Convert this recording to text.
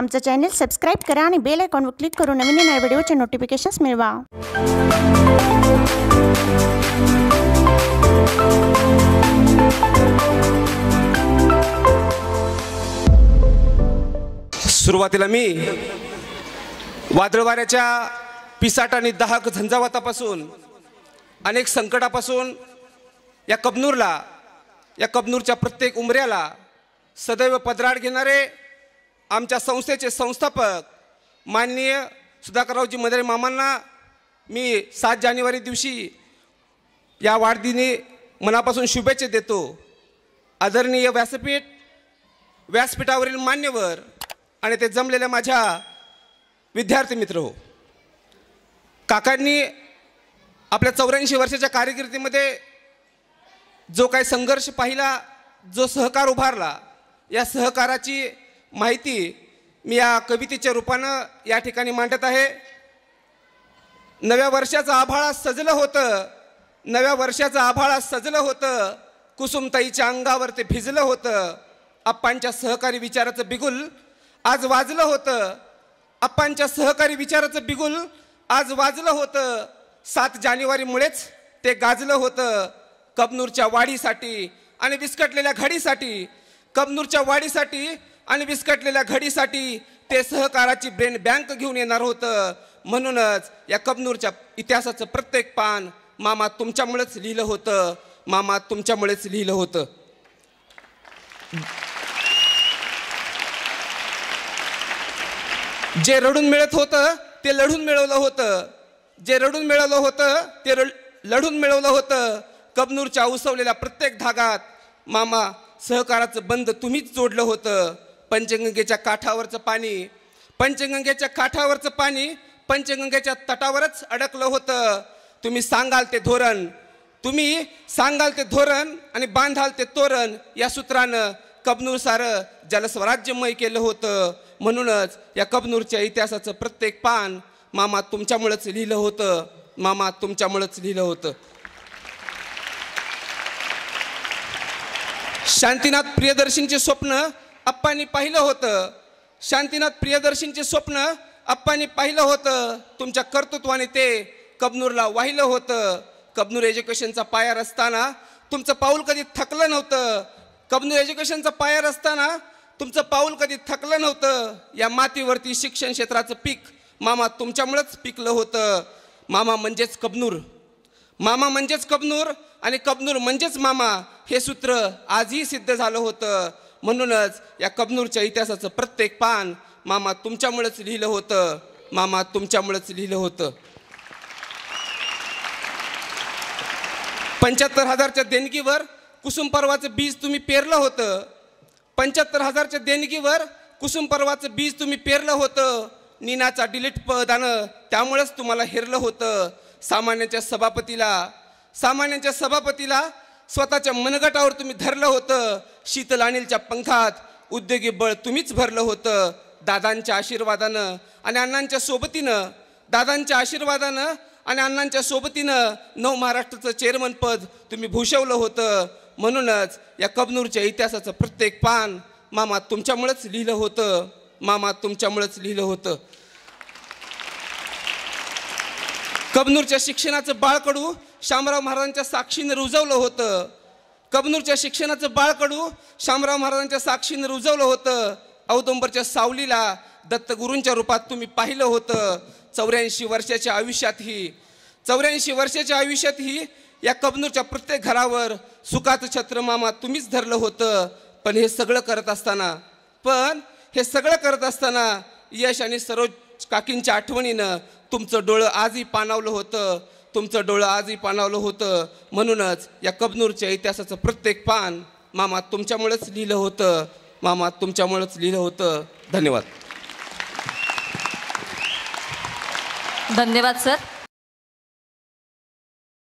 आमचं channel subscribe करा आणि बेल आयकॉनवर क्लिक करून नवीन नव्या व्हिडिओचे नोटिफिकेशन्स मिळवा सुरुवातीला मी वादळवाऱ्याच्या पिसाट आणि दहाक झंझावातापासून अनेक संकटापासून या कबनूरला या कबनूरच्या प्रत्येक उमऱ्याला सदैव पदराड घेणारे आमच्या संस्थेचे संस्थापक माननीय सुधाकररावजी मदरे मामांना मी सात जानेवारी दिवशी या वाढदिनी मनापासून शुभेच्छा देतो आदरणीय व्यासपीठ व्यासपीठावरील मान्यवर आणि ते जमलेल्या माझ्या विद्यार्थी मित्र हो काकांनी आपल्या चौऱ्याऐंशी वर्षाच्या कारकिर्दीमध्ये जो काही संघर्ष पाहिला जो सहकार उभारला या सहकाराची माहिती मी या कवितेच्या रूपानं या ठिकाणी मांडत आहे नव्या वर्षाचं आभाळा सजलं होतं नव्या वर्षाचं आभाळा सजलं होतं कुसुमताईच्या अंगावर ते भिजलं होतं आप्पांच्या सहकारी विचाराचं बिगुल आज वाजलं होतं आप्पांच्या सहकारी विचाराचं बिगुल आज वाजलं होतं सात जानेवारीमुळेच ते गाजलं होतं कबनूरच्या वाढीसाठी आणि विस्कटलेल्या घडीसाठी कबनूरच्या वाढीसाठी आणि विस्कटलेल्या घडीसाठी ते सहकाराची ब्रेन बँक घेऊन येणार होतं म्हणूनच या कबनूरच्या इतिहासाचं प्रत्येक पान मामा तुमच्यामुळेच लिहिलं होतं मामा तुमच्यामुळेच लिहिलं होतं जे रडून मिळत होतं ते लढून मिळवलं होतं जे रडून मिळवलं होतं ते लढून मिळवलं होतं कबनूरच्या उसवलेल्या प्रत्येक धागात मामा सहकाराचं बंद तुम्हीच जोडलं होतं पंचगंगेच्या काठावरचं पाणी पंचगंगेच्या काठावरचं पाणी पंचगंगेच्या तटावरच अडकलं होतं तुम्ही सांगाल ते धोरण तुम्ही सांगाल ते धोरण आणि बांधाल ते तोरण या सूत्रानं कबनूर कबनूरसारं जलस्वराज्यमय केलं होतं म्हणूनच या कबनूरच्या इतिहासाचं प्रत्येक पान मामा तुमच्यामुळंच लिहिलं होतं मामा तुमच्यामुळंच लिहिलं होतं शांतीनाथ प्रियदर्शनचे स्वप्न अप्पांनी पाहिलं होतं शांतीनाथ प्रियदर्शींचे स्वप्न अप्पांनी पाहिलं होतं तुमच्या कर्तृत्वाने ते कबनूरला वाहिलं होतं कबनूर एज्युकेशनचा पाया असताना तुमचं पाऊल कधी थकलं नव्हतं कबनूर एज्युकेशनचा पाया रस्ताना तुमचं पाऊल कधी थकलं नव्हतं या मातीवरती शिक्षण क्षेत्राचं पीक मामा तुमच्यामुळंच पिकलं होतं मामा म्हणजेच कबनूर मामा म्हणजेच कबनूर आणि कबनूर म्हणजेच मामा हे सूत्र आजही सिद्ध झालं होतं म्हणूनच या कबनूरच्या इतिहासाचं प्रत्येक पान मामा तुमच्यामुळेच लिहिलं होतं मामा तुमच्यामुळेच लिहिलं होतं पंच्याहत्तर हजारच्या देणगीवर कुसुम पर्वाचं बीज तुम्ही पेरलं होतं पंच्याहत्तर हजारच्या देणगीवर कुसुम पर्वाचं बीज तुम्ही पेरलं होतं निनाचा डिलीट पदानं त्यामुळेच तुम्हाला हेरलं होतं सामान्यांच्या सभापतीला सामान्यांच्या सभापतीला स्वतःच्या मनगटावर तुम्ही धरलं होतं शीतल अनिलच्या पंखात उद्योगी बळ तुम्हीच भरलं होतं दादांच्या आशीर्वादानं आणि अण्णांच्या सोबतीनं दादांच्या आशीर्वादानं आणि अण्णांच्या सोबतीनं नव महाराष्ट्राचं चेअरमन पद तुम्ही भूषवलं होतं म्हणूनच या कबनूरच्या इतिहासाचं प्रत्येक पान मामा तुमच्यामुळंच लिहिलं होतं मामा तुमच्यामुळंच लिहिलं होतं कबनूरच्या शिक्षणाचं बाळकडू शामराव महाराजांच्या साक्षीने रुजवलं होतं कबनूरच्या शिक्षणाचं बाळकडू शामराव महाराजांच्या साक्षीने रुजवलं होतं औदुंबरच्या सावलीला दत्तगुरूंच्या रूपात तुम्ही पाहिलं होतं चौऱ्याऐंशी वर्षाच्या आयुष्यातही चौऱ्याऐंशी वर्षाच्या आयुष्यातही या कबनूरच्या प्रत्येक घरावर सुखाचं छत्र मामा तुम्हीच धरलं होतं पण हे सगळं करत असताना पण हे सगळं करत असताना यश आणि सरोज काकींच्या आठवणीनं तुमचं डोळं आजही पाणावलं होतं तुमचं डोळं आजही पानावलं होतं म्हणूनच या कबनूरच्या इतिहासाचं प्रत्येक पान मामा तुमच्यामुळेच लिहिलं होतं मामा तुमच्यामुळेच लिहिलं होतं धन्यवाद धन्यवाद सर